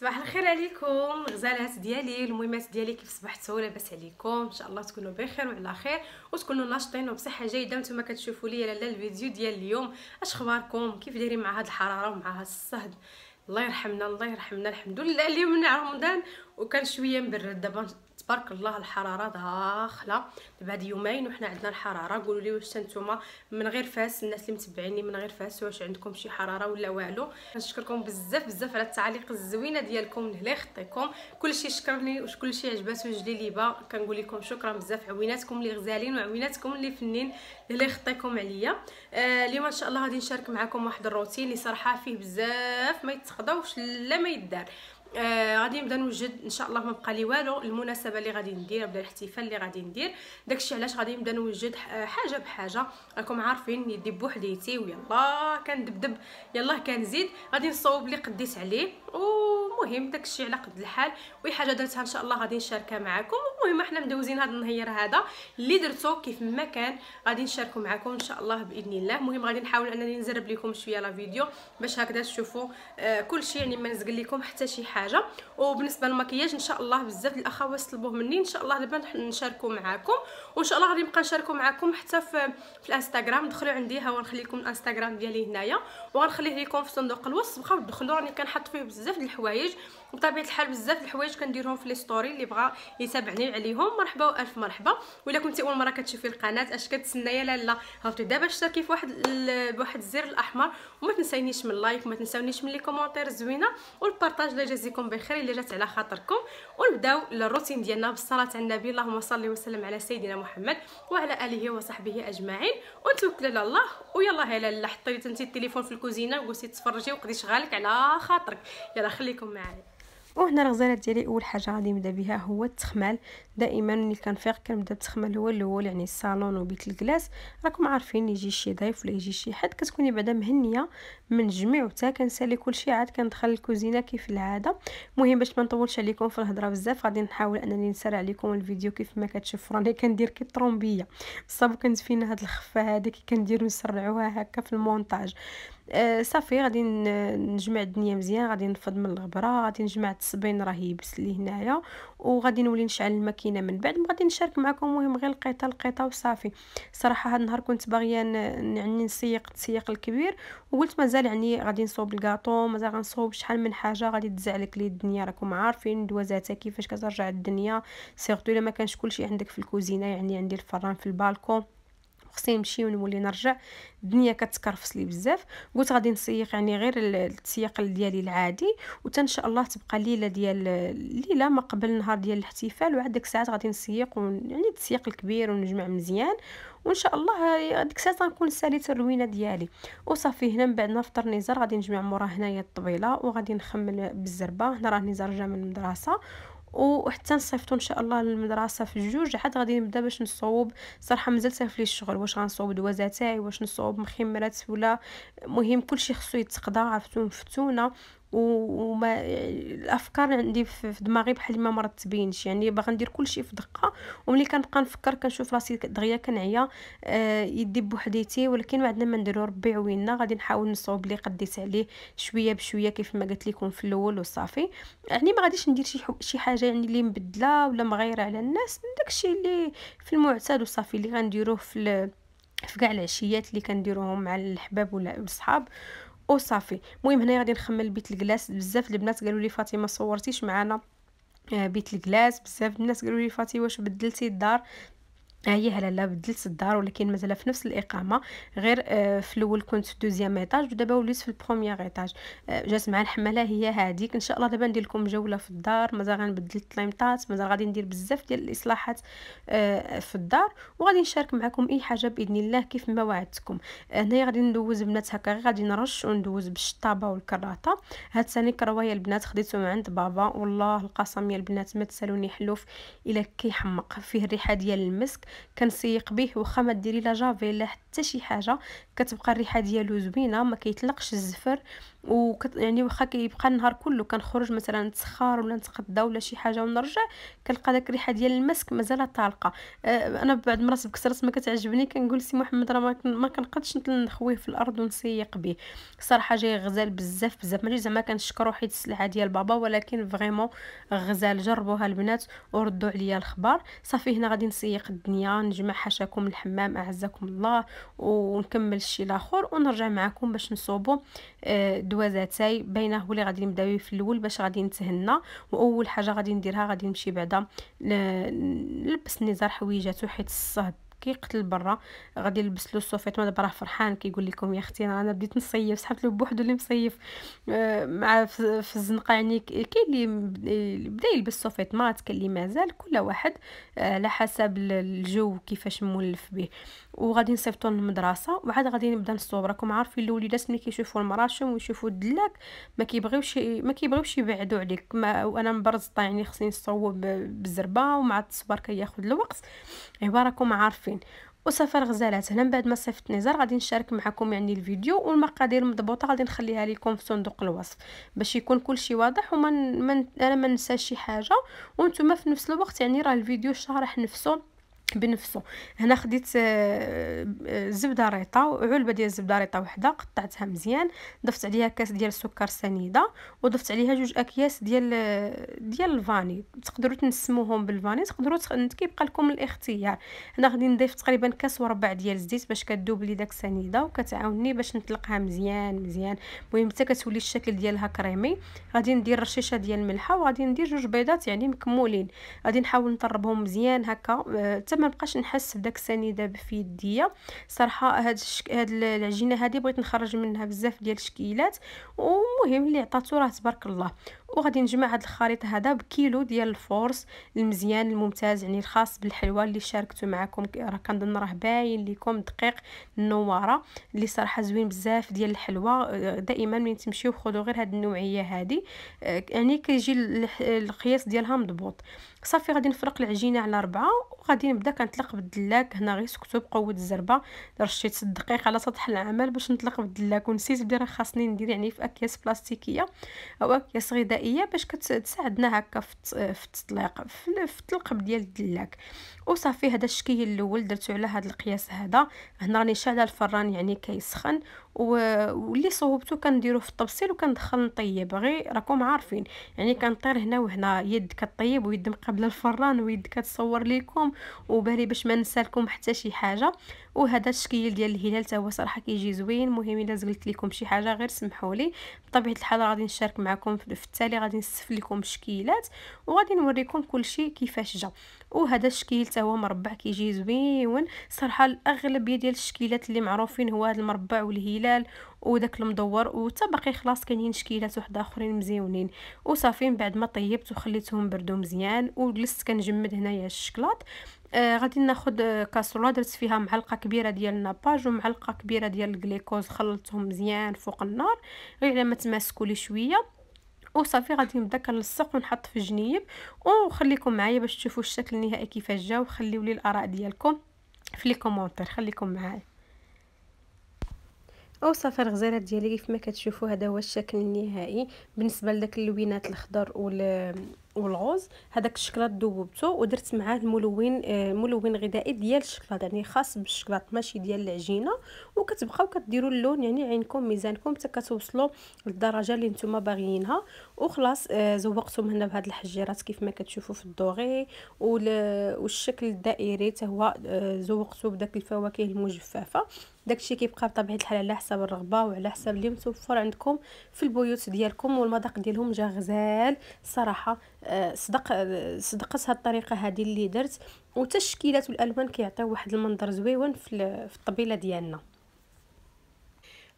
صباح الخير عليكم الغزالات ديالي المهمات ديالي كيف صبحتوا لاباس عليكم ان شاء الله تكونوا بخير وعلى خير وتكونوا ناشطين وبصحه جيده نتوما كتشوفوا لي لالا الفيديو ديال اليوم اش اخباركم كيف دايرين مع هاد الحراره ومع هاد الصهد الله يرحمنا الله يرحمنا الحمد لله اليوم من رمضان وكان شويه مبرد دابا تبارك الله الحراره داخله بعد يومين وحنا عندنا الحراره قولوا لي واش نتوما من غير فاس الناس اللي متبعيني من غير فاس واش عندكم شي حراره ولا والو كنشكركم بزاف بزاف على التعليق الزوينه ديالكم لهلا يخطيكم كلشي شكرني واش كلشي عجباتو جليليبه كنقول لكم شكرا بزاف عويناتكم اللي غزالين وعويناتكم اللي فنين لهلا يخطيكم عليا آه اليوم ان شاء الله غادي نشارك معكم واحد الروتين اللي صراحه فيه بزاف ما يتخضاوش لا ما يدار آه غادي نبدا نوجد ان شاء الله ما بقى لي والو المناسبه اللي غادي ندير بدا الاحتفال اللي غادي ندير داكشي علاش غادي نبدا نوجد آه، حاجه بحاجه راكم عارفين يدي بوحديتي ويلا كندبدب يلا كنزيد غادي نصوب اللي قديت عليه ومهم داكشي على قد الحال وي حاجه درتها ان شاء الله غادي نشاركها معكم المهم حنا مدوزين هذا النهار هذا اللي درتو كيف ما كان غادي نشاركو معكم ان شاء الله باذن الله المهم غادي نحاول انني نزرب لكم شويه لا فيديو باش هكذا تشوفوا آه كلشي يعني ما نزق لكم حتى شي حاجه وبالنسبه للمكياج ان شاء الله بزاف الاخوات طلبوه مني ان شاء الله دابا نشاركو معكم وان شاء الله غادي نبقى نشاركو معكم حتى في, في الانستغرام دخلوا عندي ها نخلي لكم الانستغرام ديالي هنايا وغنخليه لكم في صندوق الوصف بقاو تدخلوا راني كنحط فيه بزاف بزاف د الحوايج وبطبيعه الحال بزاف د الحوايج كنديرهم في لي ستوري اللي بغى يتابعني عليهم مرحبا والف مرحبا ولا كنتي اول مره كتشوفي القناه اش كتسنايا لالا هبطي دابا اشتركي في واحد بواحد الزر الاحمر وما تنساونيش من اللايك وما تنساونيش من لي كومونتير زوينه والبارطاج اللي جازيكم بخير الا جات على خاطركم ونبداو الروتين ديالنا بالصلاه على النبي اللهم صل وسلم على سيدنا محمد وعلى اله وصحبه اجمعين ونتوكل على الله ويلا هلا حطيتي انت التليفون في الكوزينه وقلتي تفرجي وقدي شغالك على خاطرك يلا خليكم معايا وهنا الغزاله ديالي اول حاجه غادي نبدا بها هو التخمال دائما ملي كنفيق كنبدا بالتخمال هو الاول يعني الصالون وبيت الكلاس راكم عارفين يجي شي ضيف ولا يجي شي حد كتكوني بعدا مهنيه من جميع وتا كنسالي كلشي عاد كندخل الكوزينه كيف العاده المهم باش ما نطولش عليكم في الهضره بزاف غادي نحاول انني نسرع عليكم الفيديو كيف ما كتشوفوا راني كندير كي الطرومبيه بصح كنت فينا هاد الخفه هذه كي كنديروا نسرعوها هكا في المونتاج آه، صافي غادي نجمع الدنيا مزيان غادي نفض من الغبره غادي نجمع التصبين راه يبس لي هنايا وغادي نولي نشعل الماكينه من بعد غادي نشارك معكم المهم غير القيطه القيطه وصافي صراحه هاد النهار كنت باغيه يعني نسيق التسييق الكبير وقلت مازال يعني غادي نصوب الكاطو مازال غنصوب شحال من حاجه غادي تزعلك لي الدنيا راكم عارفين دوازاتها كيفاش كترجع الدنيا سيرتو الا ما كانش كلشي عندك في الكوزينه يعني عندي الفران في البالكون خصني نمشي ونولي نرجع الدنيا كتكرفص لي بزاف قلت غادي نسيق يعني غير التسييق ديالي العادي وتا ان شاء الله تبقى ليله ديال الليله ما قبل النهار ديال الاحتفال وعاد ديك الساعات غادي نسيق يعني التسييق الكبير ونجمع مزيان وان شاء الله ديك الساعه غنكون ساليت الروينه ديالي وصافي هنا من بعد نفطر نزار غادي نجمع مورا هنايا الطبيله وغادي نخمل بالزربه هنا راه نزار جا من المدرسه وحتى نصيفطو ان شاء الله للمدرسه في الجوج عاد غادي نبدا باش نصوب صراحه مازال سافلي الشغل واش غنصوب دوازا تاعي واش نصوب مخمرات ولا مهم كلشي خصو يتقضى عرفتو مفتونه وما الافكار عندي في دماغي بحال ما مرتبينش يعني باغا ندير كلشي في دقه وملي كنبقى نفكر كنشوف راسي دغيا كنعيا آه يدي بوحديتي ولكن بعدنا ما نديرو ربي عوينا غادي نحاول نصوب لي قديت عليه شويه بشويه كيف ما قلت لكم في الاول وصافي يعني ما غاديش ندير شي شي حاجه يعني اللي مبدله ولا مغيره على الناس داكشي اللي في المعتاد وصافي اللي غنديروه في في كاع العشيات اللي كنديروهم مع الحباب ولا الصحاب وصافي المهم هنا غادي نخمل بيت الكلاس بزاف البنات قالوا لي فاطمه صورتيش معانا آه، بيت الكلاس بزاف الناس قالوا لي فاتي واش بدلتي الدار هي أيه، هلا بدلت الدار ولكن مازال في نفس الاقامه غير آه، في الاول كنت في دوزيام ايطاج ودابا وليت في البروميير ايطاج آه، جات مع الحماله هي هذيك ان شاء الله دابا ندير لكم جوله في الدار مازال غنبدل الطليمطات مازال غادي ندير بزاف ديال الاصلاحات آه، في الدار وغادي نشارك معكم اي حاجه باذن الله كيف ما وعدتكم هنايا غادي ندوز بنات هكا غادي نرش وندوز بالشطابه والكراته هاد ثاني كروايه البنات خديتهم عند بابا والله القسم يا البنات ما تسالوني حلوف الا كيحمق فيه الريحه ديال المسك كنسيق به واخا ما ديري لا جافيل لا حتى شي حاجه كتبقى الريحه ديالو زوينه ما كيطلقش الزفر و يعني واخا كيبقى النهار كله كنخرج مثلا نتسخر ولا نتغدى ولا شي حاجه ونرجع كنلقى داك الريحه ديال المسك مازال طالقه أه انا بعد مرات بكثرت ما كتعجبني كنقول سي محمد راه ما كنقدش نخويه في الارض ونسيق به الصراحه جاي غزال بزاف بزاف ماشي زعما كنشكرو حيت السلعه ديال بابا ولكن فريمون غزال جربوها البنات وردوا عليا الخبر صافي هنا غادي نسيق الدنيا الدنيا نجمع حاشاكم الحمام أعزكم الله ونكمل الشي الآخر ونرجع معكم باش نصوبو آه، دوازاتاي بينه اللي غادي نبداو في الأول باش غادي نتهنى وأول حاجة غادي نديرها غادي نمشي بعدا نلبس نزار حويجاتو حيت الصهد كيقتل برا غادي يلبس له السوفيت ماذا راه فرحان كيقول كي لكم يا اختي انا بديت نصيف سحبت له بوحدو اللي مصيف آه، مع في الزنقه يعني كاين اللي بدا يلبس السوفيت مات كاين اللي مازال كل واحد آه، على حسب الجو كيفاش مولف به وغادي نصيفطو للمدرسه وعاد غادي نبدا نصوب راكم عارفين الوليدات ملي كيشوفوا المراشم ويشوفوا الدلاك ما كيبغيوش ما كيبغيوش يبعدوا عليك ما وانا مبرزطه يعني خصني نصوب بالزربه ومع التصبر كياخذ الوقت عباره راكم عارفين عارفين وصافي الغزالات هنا من بعد ما صيفط نزار غادي نشارك معكم يعني الفيديو والمقادير المضبوطه غادي نخليها لكم في صندوق الوصف باش يكون كل شيء واضح وما من... انا ما ننساش شي حاجه وانتم في نفس الوقت يعني راه الفيديو شارح نفسه بنفسه هنا خديت آه، آه، زبده ريطه علبه ديال الزبده ريطه وحده قطعتها مزيان ضفت عليها كاس ديال السكر سنيده وضفت عليها جوج اكياس ديال آه، ديال الفاني تقدروا تنسموهم بالفاني تقدروا تخ... كيبقى لكم الاختيار هنا غادي نضيف تقريبا كاس وربع ديال الزيت باش كدوب لي داك السنيده وكتعاوني باش نطلقها مزيان مزيان المهم حتى كتولي الشكل ديالها كريمي غادي ندير رشيشه ديال الملحه وغادي ندير جوج بيضات يعني مكمولين غادي نحاول نطربهم مزيان هكا ما بقاش نحس بداك السنيده في يديا صراحه هاد الشك... هاد العجينه هادي بغيت نخرج منها بزاف ديال الشكيلات ومهم اللي عطاتو راه تبارك الله وغادي نجمع هذا الخليط هذا بكيلو ديال الفورس المزيان الممتاز يعني الخاص بالحلوى اللي شاركته معكم راه كنظن راه باين لكم دقيق النواره اللي صراحه زوين بزاف ديال الحلوى آه، دائما ملي تمشيو خذوا غير هذه النوعيه هذه آه، يعني كيجي القياس ديالها مضبوط صافي غادي نفرق العجينه على ربعة وغادي نبدا كنطلق بالدلاك هنا غير سكتو بقوه الزربه رشيت الدقيق على سطح العمل باش نطلق بالدلاك ونسيت بلي راه خاصني ندير يعني في اكياس بلاستيكيه او اكياس غذائيه الغذائيه باش كتساعدنا هكا في التطليق في التلقب ديال الدلاك وصافي هذا الشكل الاول درتو على هذا القياس هذا هنا راني شاده الفران يعني كيسخن واللي صوبته كنديرو في الطبسيل وكندخل نطيب غير راكم عارفين يعني كنطير هنا وهنا يد كطيب ويد مقابله الفران ويد كتصور ليكم وبالي باش ما ننسى لكم حتى شي حاجه وهذا الشكل ديال الهلال حتى هو صراحه كيجي زوين المهم الا زلت لكم شي حاجه غير سمحوا لي بطبيعه الحال غادي نشارك معكم في التالي غادي نسف لكم الشكيلات وغادي نوريكم كلشي كيفاش جا وهذا الشكل حتى هو مربع كيجي زوين صراحه الاغلبيه ديال الشكيلات اللي معروفين هو هذا المربع والهلال الهلال وداك المدور وتا باقي خلاص كاينين شكيلات واحد اخرين مزيونين وصافي من بعد ما طيبت وخليتهم بردو مزيان وجلست كنجمد هنايا الشكلاط آه غادي ناخد آه، كاسروله درت فيها معلقه كبيره ديال الناباج ومعلقه كبيره ديال الجليكوز خلطتهم مزيان فوق النار غير على ما تماسكوا لي شويه وصافي غادي نبدا كنلصق ونحط في الجنيب وخليكم معايا باش تشوفوا الشكل النهائي كيفاش جا وخليوا لي الاراء ديالكم في لي كومونتير خليكم معايا وصافي الغزاله ديالي كيف ما كتشوفوا هذا هو الشكل النهائي بالنسبه لداك اللوينات الخضر وال والغوز هذاك الشكلاط ذوبته ودرت معاه الملون آه، ملون غذائي ديال الشكلاط يعني خاص بالشكلاط ماشي ديال العجينه وكتبقاو كديروا اللون يعني عينكم ميزانكم حتى كتوصلوا للدرجه اللي نتوما باغيينها وخلاص آه، زوقتهم هنا بهاد الحجيرات كيف ما كتشوفوا في الدوغي والشكل الدائري حتى هو آه، زوقته بداك الفواكه المجففه داكشي كيبقى بطبيعه الحال على حسب الرغبه وعلى حسب اللي متوفر عندكم في البيوت ديالكم والمذاق ديالهم جا غزال صراحه صدق صدقت هاد الطريقه هذه اللي درت وتشكيلات الالوان كيعطيو واحد المنظر زويون في الطبيله ديالنا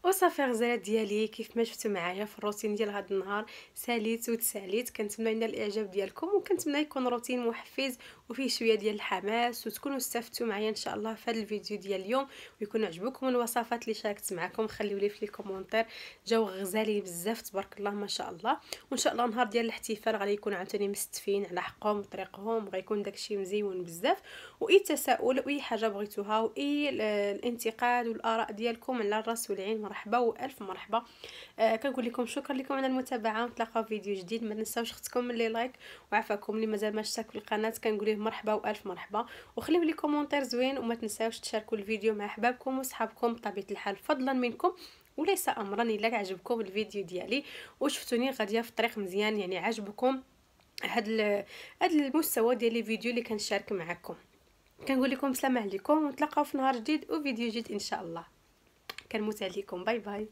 وصافي غزالات ديالي كيف ما شفتوا معايا في الروتين ديال هذا النهار ساليت وتساليت كنتمنى لنا الاعجاب ديالكم وكنتمنى يكون روتين محفز وفيه شويه ديال الحماس وتكونوا استفدتوا معايا ان شاء الله في هذا الفيديو ديال اليوم ويكون عجبكم الوصفات اللي شاركت معكم خليو لي في الكومونتير جاو غزالي بزاف تبارك الله ما شاء الله وان شاء الله نهار ديال الاحتفال غادي يكون عاوتاني مستفين على حقهم وطريقهم غيكون داكشي مزيون بزاف واي تساؤل واي حاجه بغيتوها واي الانتقاد والاراء ديالكم على الراس والعين مرحبا والف مرحبا آه كنقول لكم شكرا لكم على المتابعه نتلاقاو في فيديو جديد ما تنساوش اختكم اللي لايك وعفاكم اللي مازال ما اشترك في القناه كنقول مرحبا والف مرحبا وخليو لي كومونتير زوين وما تنساوش تشاركوا الفيديو مع احبابكم وصحابكم بطبيعه الحال فضلا منكم وليس امرا الا عجبكم الفيديو ديالي وشفتوني غاديه في الطريق مزيان يعني عجبكم هاد هاد المستوى ديال لي فيديو اللي كنشارك معكم كنقول لكم السلام عليكم ونتلاقاو في نهار جديد وفيديو جديد ان شاء الله كنموت عليكم باي باي